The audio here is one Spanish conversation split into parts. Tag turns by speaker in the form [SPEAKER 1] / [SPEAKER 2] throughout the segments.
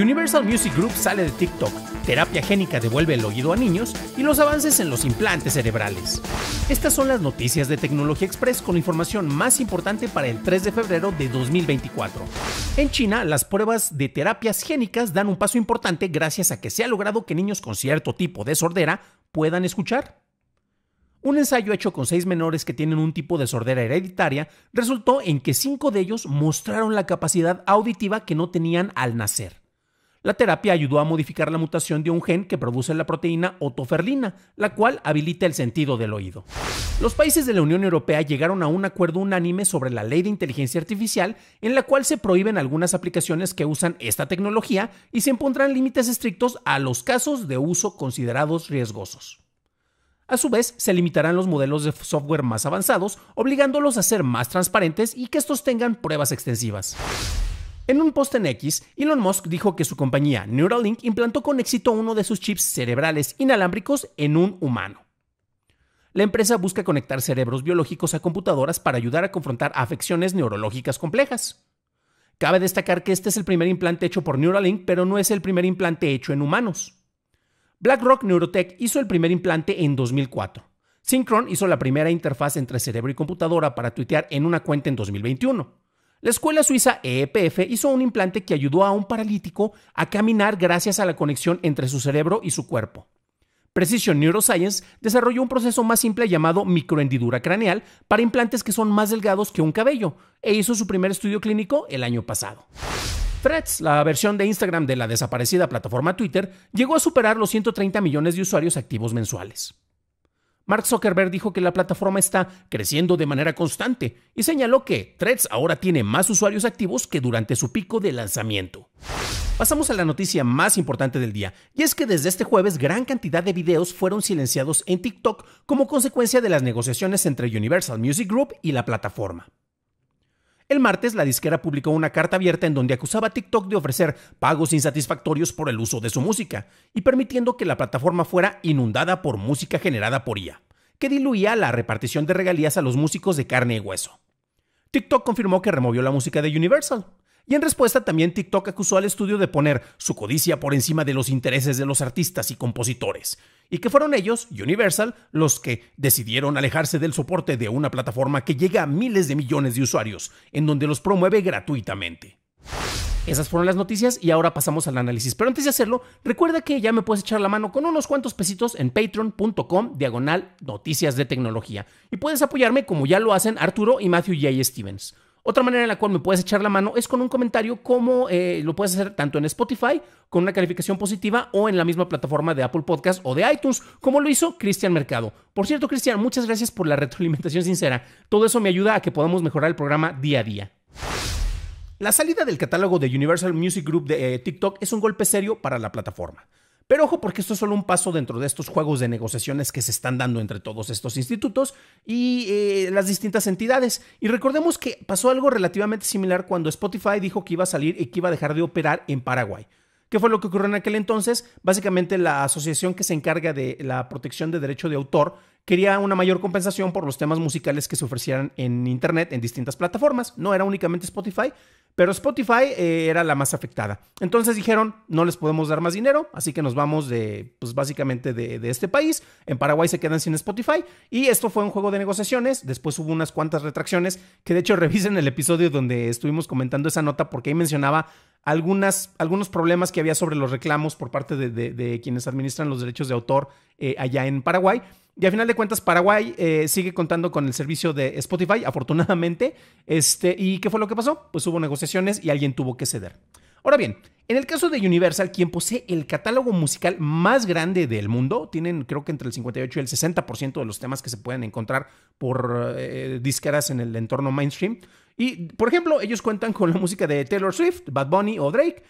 [SPEAKER 1] Universal Music Group sale de TikTok, terapia génica devuelve el oído a niños y los avances en los implantes cerebrales. Estas son las noticias de Tecnología Express con información más importante para el 3 de febrero de 2024. En China, las pruebas de terapias génicas dan un paso importante gracias a que se ha logrado que niños con cierto tipo de sordera puedan escuchar. Un ensayo hecho con seis menores que tienen un tipo de sordera hereditaria resultó en que cinco de ellos mostraron la capacidad auditiva que no tenían al nacer. La terapia ayudó a modificar la mutación de un gen que produce la proteína otoferlina, la cual habilita el sentido del oído. Los países de la Unión Europea llegaron a un acuerdo unánime sobre la ley de inteligencia artificial, en la cual se prohíben algunas aplicaciones que usan esta tecnología y se impondrán límites estrictos a los casos de uso considerados riesgosos. A su vez, se limitarán los modelos de software más avanzados, obligándolos a ser más transparentes y que estos tengan pruebas extensivas. En un post en X, Elon Musk dijo que su compañía Neuralink implantó con éxito uno de sus chips cerebrales inalámbricos en un humano. La empresa busca conectar cerebros biológicos a computadoras para ayudar a confrontar afecciones neurológicas complejas. Cabe destacar que este es el primer implante hecho por Neuralink, pero no es el primer implante hecho en humanos. BlackRock Neurotech hizo el primer implante en 2004. Synchron hizo la primera interfaz entre cerebro y computadora para tuitear en una cuenta en 2021. La escuela suiza EEPF hizo un implante que ayudó a un paralítico a caminar gracias a la conexión entre su cerebro y su cuerpo. Precision Neuroscience desarrolló un proceso más simple llamado microhendidura craneal para implantes que son más delgados que un cabello e hizo su primer estudio clínico el año pasado. Threads, la versión de Instagram de la desaparecida plataforma Twitter, llegó a superar los 130 millones de usuarios activos mensuales. Mark Zuckerberg dijo que la plataforma está creciendo de manera constante y señaló que Threads ahora tiene más usuarios activos que durante su pico de lanzamiento. Pasamos a la noticia más importante del día, y es que desde este jueves gran cantidad de videos fueron silenciados en TikTok como consecuencia de las negociaciones entre Universal Music Group y la plataforma. El martes, la disquera publicó una carta abierta en donde acusaba a TikTok de ofrecer pagos insatisfactorios por el uso de su música y permitiendo que la plataforma fuera inundada por música generada por IA, que diluía la repartición de regalías a los músicos de carne y hueso. TikTok confirmó que removió la música de Universal, y en respuesta también TikTok acusó al estudio de poner su codicia por encima de los intereses de los artistas y compositores, y que fueron ellos, Universal, los que decidieron alejarse del soporte de una plataforma que llega a miles de millones de usuarios, en donde los promueve gratuitamente. Esas fueron las noticias y ahora pasamos al análisis. Pero antes de hacerlo, recuerda que ya me puedes echar la mano con unos cuantos pesitos en patreon.com diagonal noticias de tecnología. Y puedes apoyarme como ya lo hacen Arturo y Matthew J. Stevens. Otra manera en la cual me puedes echar la mano es con un comentario como eh, lo puedes hacer tanto en Spotify con una calificación positiva o en la misma plataforma de Apple Podcast o de iTunes, como lo hizo Cristian Mercado. Por cierto, Cristian, muchas gracias por la retroalimentación sincera. Todo eso me ayuda a que podamos mejorar el programa día a día. La salida del catálogo de Universal Music Group de eh, TikTok es un golpe serio para la plataforma. Pero ojo porque esto es solo un paso dentro de estos juegos de negociaciones que se están dando entre todos estos institutos y eh, las distintas entidades. Y recordemos que pasó algo relativamente similar cuando Spotify dijo que iba a salir y que iba a dejar de operar en Paraguay. ¿Qué fue lo que ocurrió en aquel entonces? Básicamente la asociación que se encarga de la protección de derecho de autor quería una mayor compensación por los temas musicales que se ofrecieran en Internet en distintas plataformas. No era únicamente Spotify, pero Spotify eh, era la más afectada. Entonces dijeron, no les podemos dar más dinero, así que nos vamos de, pues básicamente de, este país. En Paraguay se quedan sin Spotify y esto fue un juego de negociaciones. Después hubo unas cuantas retracciones, que de hecho revisen el episodio donde estuvimos comentando esa nota porque ahí mencionaba algunas, algunos problemas que había sobre los reclamos por parte de, quienes administran los derechos de autor eh, allá en Paraguay. Y a final de cuentas, Paraguay eh, sigue contando con el servicio de Spotify, afortunadamente. Este, ¿Y qué fue lo que pasó? Pues hubo negociaciones y alguien tuvo que ceder. Ahora bien, en el caso de Universal, quien posee el catálogo musical más grande del mundo, tienen creo que entre el 58 y el 60% de los temas que se pueden encontrar por discaras eh, disqueras en el entorno mainstream. Y, por ejemplo, ellos cuentan con la música de Taylor Swift, Bad Bunny o Drake.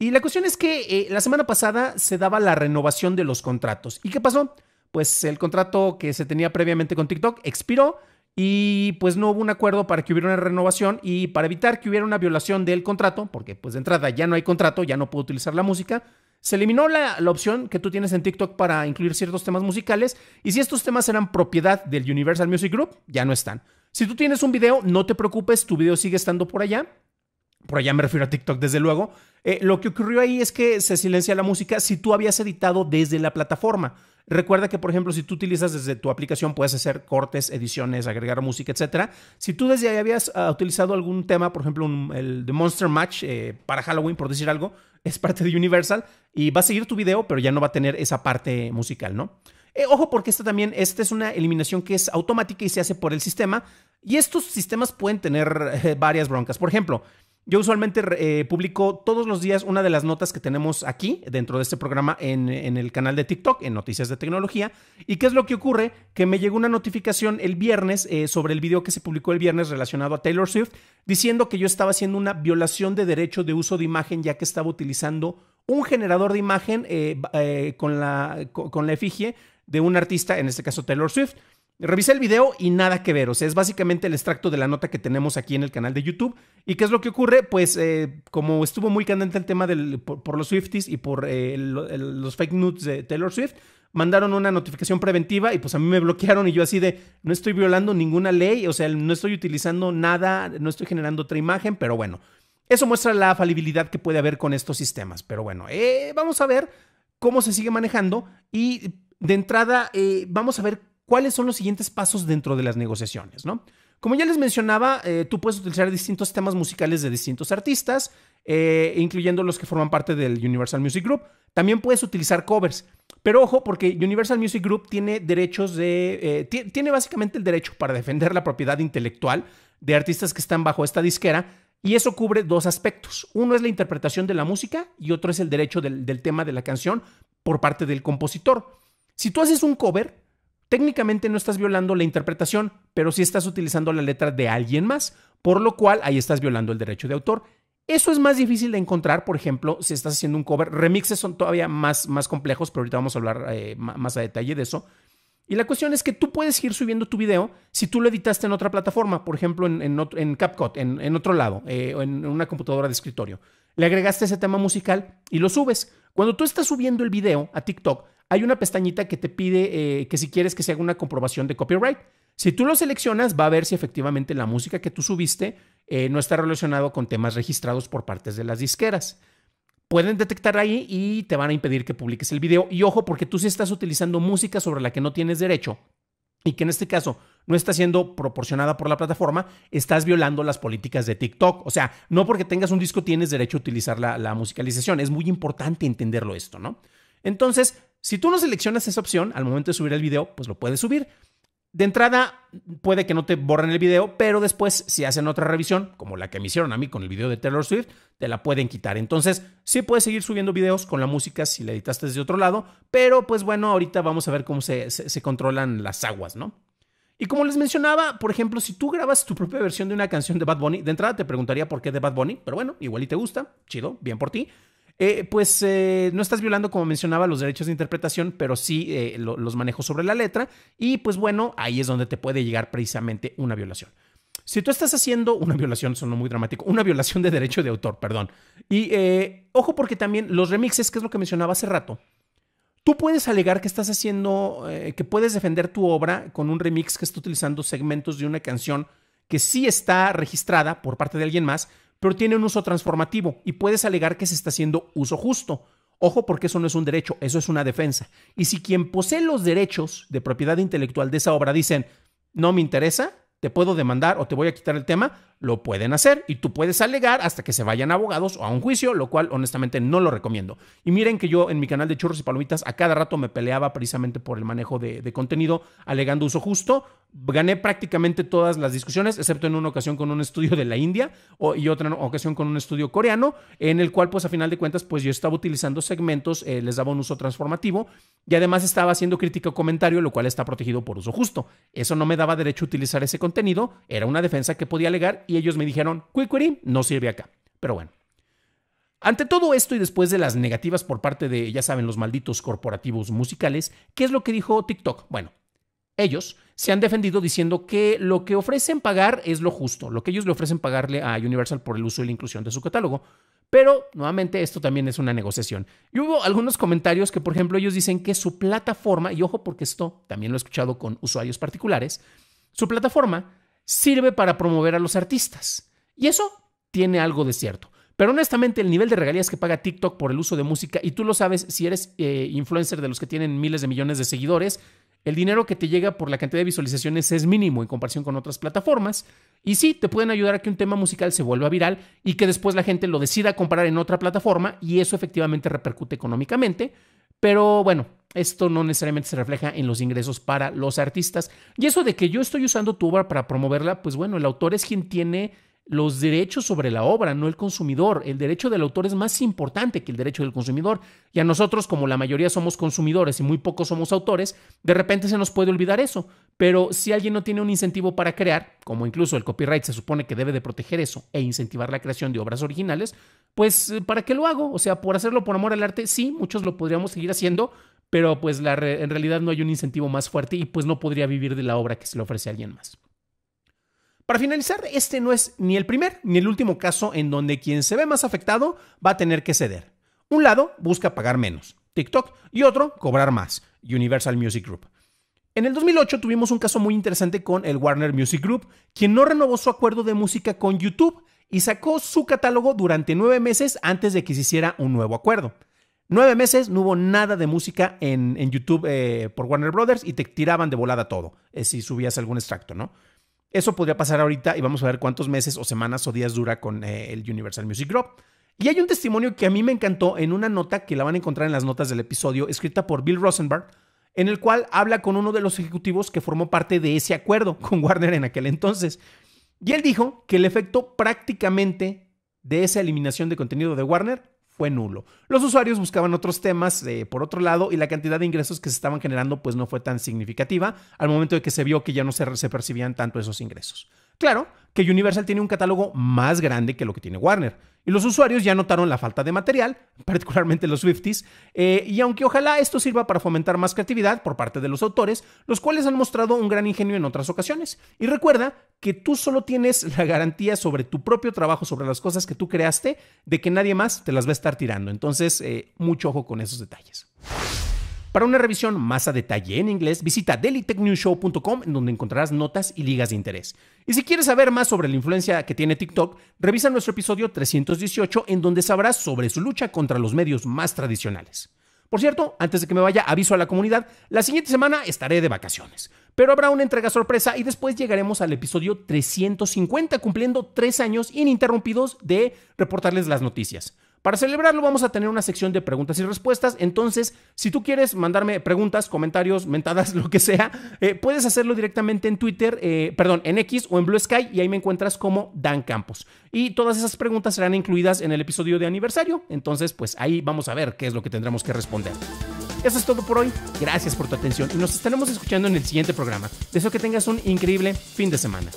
[SPEAKER 1] Y la cuestión es que eh, la semana pasada se daba la renovación de los contratos. ¿Y qué pasó? pues el contrato que se tenía previamente con TikTok expiró y pues no hubo un acuerdo para que hubiera una renovación y para evitar que hubiera una violación del contrato, porque pues de entrada ya no hay contrato, ya no puedo utilizar la música, se eliminó la, opción que tú tienes en TikTok para incluir ciertos temas musicales y si estos temas eran propiedad del Universal Music Group, ya no están. Si tú tienes un video, no te preocupes, tu video sigue estando por allá. Por allá me refiero a TikTok, desde luego. Eh, lo que ocurrió ahí es que se silencia la música si tú habías editado desde la plataforma. Recuerda que, por ejemplo, si tú utilizas desde tu aplicación, puedes hacer cortes, ediciones, agregar música, etc. Si tú desde ahí habías ah, utilizado algún tema, por ejemplo, el The Monster Match eh, para Halloween, por decir algo, es parte de Universal y va a seguir tu video, pero ya no va a tener esa parte musical, ¿no? Eh, ojo porque esta también, esta es una eliminación que es automática y se hace por el sistema. Y estos sistemas pueden tener varias broncas. Por ejemplo, yo usualmente eh, publico todos los días una de las notas que tenemos aquí dentro de este programa en, el canal de TikTok, en Noticias de Tecnología. ¿Y qué es lo que ocurre? Que me llegó una notificación el viernes eh, sobre el video que se publicó el viernes relacionado a Taylor Swift, diciendo que yo estaba haciendo una violación de derecho de uso de imagen ya que estaba utilizando un generador de imagen eh, con, la, con la efigie de un artista, en este caso Taylor Swift. Revisé el video y nada que ver, o sea, es básicamente el extracto de la nota que tenemos aquí en el canal de YouTube. ¿Y qué es lo que ocurre? Pues eh, como estuvo muy candente el tema del, por, los Swifties y por eh, los fake news de Taylor Swift, mandaron una notificación preventiva y pues a mí me bloquearon y yo así de, no estoy violando ninguna ley, o sea, no estoy utilizando nada, no estoy generando otra imagen, pero bueno, eso muestra la falibilidad que puede haber con estos sistemas. Pero bueno, eh, vamos a ver cómo se sigue manejando y de entrada vamos a ver cuáles son los siguientes pasos dentro de las negociaciones, ¿no? Como ya les mencionaba, eh, tú puedes utilizar distintos temas musicales de distintos artistas, eh, incluyendo los que forman parte del Universal Music Group. También puedes utilizar covers. Pero ojo, porque Universal Music Group tiene derechos de. Eh, tiene básicamente el derecho para defender la propiedad intelectual de artistas que están bajo esta disquera. Y eso cubre dos aspectos. Uno es la interpretación de la música y otro es el derecho del, del tema de la canción por parte del compositor. Si tú haces un cover, técnicamente no estás violando la interpretación, pero sí estás utilizando la letra de alguien más, por lo cual ahí estás violando el derecho de autor. Eso es más difícil de encontrar, por ejemplo, si estás haciendo un cover. Remixes son todavía más, más complejos, pero ahorita vamos a hablar eh, más a detalle de eso. Y la cuestión es que tú puedes ir subiendo tu video si tú lo editaste en otra plataforma, por ejemplo, en, en, en CapCut, en, otro lado, eh, o en una computadora de escritorio. Le agregaste ese tema musical y lo subes. Cuando tú estás subiendo el video a TikTok, hay una pestañita que te pide eh, que si quieres que se haga una comprobación de copyright. Si tú lo seleccionas, va a ver si efectivamente la música que tú subiste eh, no está relacionado con temas registrados por partes de las disqueras. Pueden detectar ahí y te van a impedir que publiques el video. Y ojo, porque tú si estás utilizando música sobre la que no tienes derecho y que en este caso no está siendo proporcionada por la plataforma, estás violando las políticas de TikTok. O sea, no porque tengas un disco tienes derecho a utilizar la, la musicalización. Es muy importante entenderlo esto, ¿no? Entonces, si tú no seleccionas esa opción al momento de subir el video, pues lo puedes subir. De entrada, puede que no te borren el video, pero después, si hacen otra revisión, como la que me hicieron a mí con el video de Taylor Swift, te la pueden quitar. Entonces, sí puedes seguir subiendo videos con la música si la editaste desde otro lado, pero pues bueno, ahorita vamos a ver cómo se, controlan las aguas, ¿no? Y como les mencionaba, por ejemplo, si tú grabas tu propia versión de una canción de Bad Bunny, de entrada te preguntaría por qué de Bad Bunny, pero bueno, igual y te gusta, chido, bien por ti. Eh, pues eh, no estás violando, como mencionaba, los derechos de interpretación, pero sí eh, los manejos sobre la letra. Y pues bueno, ahí es donde te puede llegar precisamente una violación. Si tú estás haciendo una violación, sonó muy dramático, una violación de derecho de autor, perdón. Y ojo porque también los remixes, que es lo que mencionaba hace rato, Tú puedes alegar que estás haciendo, que puedes defender tu obra con un remix que está utilizando segmentos de una canción que sí está registrada por parte de alguien más, pero tiene un uso transformativo y puedes alegar que se está haciendo uso justo. Ojo porque eso no es un derecho, eso es una defensa. Y si quien posee los derechos de propiedad intelectual de esa obra dicen, no me interesa, te puedo demandar o te voy a quitar el tema, lo pueden hacer y tú puedes alegar hasta que se vayan abogados o a un juicio, lo cual honestamente no lo recomiendo. Y miren que yo en mi canal de churros y palomitas a cada rato me peleaba precisamente por el manejo de, contenido alegando uso justo. Gané prácticamente todas las discusiones, excepto en una ocasión con un estudio de la India o, y otra ocasión con un estudio coreano, en el cual pues a final de cuentas pues yo estaba utilizando segmentos, eh, les daba un uso transformativo y además estaba haciendo crítica o comentario, lo cual está protegido por uso justo. Eso no me daba derecho a utilizar ese contenido, era una defensa que podía alegar y ellos me dijeron, Query no sirve acá. Pero bueno. Ante todo esto y después de las negativas por parte de, ya saben, los malditos corporativos musicales, ¿qué es lo que dijo TikTok? Bueno, ellos se han defendido diciendo que lo que ofrecen pagar es lo justo, lo que ellos le ofrecen pagarle a Universal por el uso y la inclusión de su catálogo. Pero, nuevamente, esto también es una negociación. Y hubo algunos comentarios que, por ejemplo, ellos dicen que su plataforma, y ojo porque esto también lo he escuchado con usuarios particulares, su plataforma sirve para promover a los artistas. Y eso tiene algo de cierto. Pero honestamente, el nivel de regalías que paga TikTok por el uso de música, y tú lo sabes si eres eh, influencer de los que tienen miles de millones de seguidores, el dinero que te llega por la cantidad de visualizaciones es mínimo en comparación con otras plataformas. Y sí, te pueden ayudar a que un tema musical se vuelva viral y que después la gente lo decida comprar en otra plataforma y eso efectivamente repercute económicamente. Pero bueno, esto no necesariamente se refleja en los ingresos para los artistas. Y eso de que yo estoy usando tu obra para promoverla, pues bueno, el autor es quien tiene los derechos sobre la obra, no el consumidor. El derecho del autor es más importante que el derecho del consumidor. Y a nosotros, como la mayoría somos consumidores y muy pocos somos autores, de repente se nos puede olvidar eso. Pero si alguien no tiene un incentivo para crear, como incluso el copyright se supone que debe de proteger eso e incentivar la creación de obras originales, pues ¿para qué lo hago? O sea, por hacerlo por amor al arte, sí, muchos lo podríamos seguir haciendo, pero pues la en realidad no hay un incentivo más fuerte y pues no podría vivir de la obra que se le ofrece a alguien más. Para finalizar, este no es ni el primer ni el último caso en donde quien se ve más afectado va a tener que ceder. Un lado busca pagar menos, TikTok, y otro cobrar más, Universal Music Group. En el 2008 tuvimos un caso muy interesante con el Warner Music Group, quien no renovó su acuerdo de música con YouTube y sacó su catálogo durante nueve meses antes de que se hiciera un nuevo acuerdo. Nueve meses no hubo nada de música en, YouTube eh, por Warner Brothers y te tiraban de volada todo, eh, si subías algún extracto, ¿no? Eso podría pasar ahorita y vamos a ver cuántos meses o semanas o días dura con eh, el Universal Music Group. Y hay un testimonio que a mí me encantó en una nota que la van a encontrar en las notas del episodio, escrita por Bill Rosenberg, en el cual habla con uno de los ejecutivos que formó parte de ese acuerdo con Warner en aquel entonces. Y él dijo que el efecto prácticamente de esa eliminación de contenido de Warner fue nulo. Los usuarios buscaban otros temas eh, por otro lado y la cantidad de ingresos que se estaban generando pues no fue tan significativa al momento de que se vio que ya no se percibían tanto esos ingresos. Claro que Universal tiene un catálogo más grande que lo que tiene Warner, y los usuarios ya notaron la falta de material, particularmente los Swifties, eh, y aunque ojalá esto sirva para fomentar más creatividad por parte de los autores, los cuales han mostrado un gran ingenio en otras ocasiones. Y recuerda que tú solo tienes la garantía sobre tu propio trabajo, sobre las cosas que tú creaste, de que nadie más te las va a estar tirando. Entonces, eh, mucho ojo con esos detalles. Para una revisión más a detalle en inglés, visita dailytechnewshow.com en donde encontrarás notas y ligas de interés. Y si quieres saber más sobre la influencia que tiene TikTok, revisa nuestro episodio 318 en donde sabrás sobre su lucha contra los medios más tradicionales. Por cierto, antes de que me vaya, aviso a la comunidad, la siguiente semana estaré de vacaciones, pero habrá una entrega sorpresa y después llegaremos al episodio 350 cumpliendo tres años ininterrumpidos de reportarles las noticias. Para celebrarlo vamos a tener una sección de preguntas y respuestas, entonces si tú quieres mandarme preguntas, comentarios, mentadas, lo que sea, eh, puedes hacerlo directamente en Twitter, eh, perdón, en X o en Blue Sky y ahí me encuentras como Dan Campos. Y todas esas preguntas serán incluidas en el episodio de aniversario, entonces pues ahí vamos a ver qué es lo que tendremos que responder. Eso es todo por hoy, gracias por tu atención y nos estaremos escuchando en el siguiente programa. Deseo que tengas un increíble fin de semana.